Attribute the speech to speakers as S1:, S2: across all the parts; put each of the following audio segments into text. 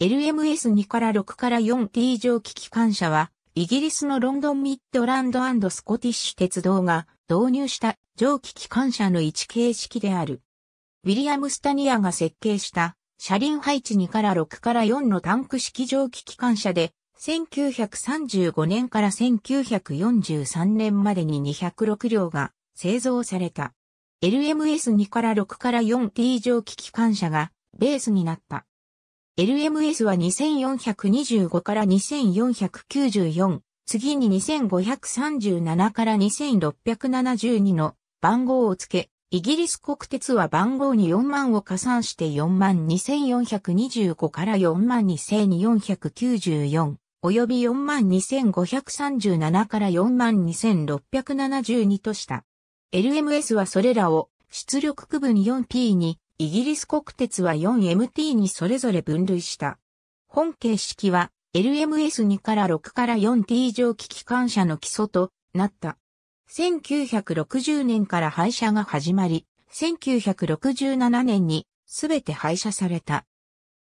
S1: LMS2 から6から 4T 蒸気機関車は、イギリスのロンドンミッドランドスコティッシュ鉄道が導入した蒸気機関車の位置形式である。ウィリアム・スタニアが設計した車輪配置2から6から4のタンク式蒸気機関車で、1935年から1943年までに206両が製造された。LMS2 から6から 4T 蒸気機関車がベースになった。LMS は2425から2494、次に2537から2672の番号を付け、イギリス国鉄は番号に4万を加算して4万2425から4万2494、及び4万2537から4万2672とした。LMS はそれらを出力区分 4P にイギリス国鉄は 4MT にそれぞれ分類した。本形式は LMS2 から6から 4T 蒸気機関車の基礎となった。1960年から廃車が始まり、1967年にすべて廃車された。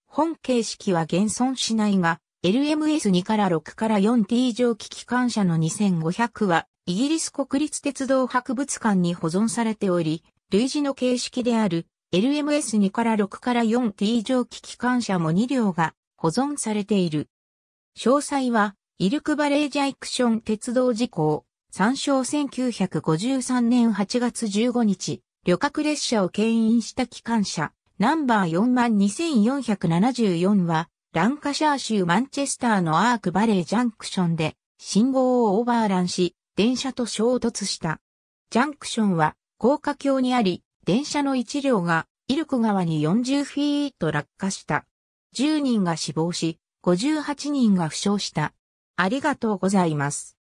S1: 本形式は現存しないが、LMS2 から6から 4T 蒸気機関車の2500は、イギリス国立鉄道博物館に保存されており、類似の形式である LMS2 から6から 4T 蒸気機関車も2両が保存されている。詳細は、イルクバレージャイクション鉄道事故、参照1953年8月15日、旅客列車を牽引した機関車、ナンバー42474は、ランカシャー州マンチェスターのアークバレージャンクションで、信号をオーバーランし、電車と衝突した。ジャンクションは、高架橋にあり、電車の1両がイルク川に40フィート落下した。10人が死亡し、58人が負傷した。ありがとうございます。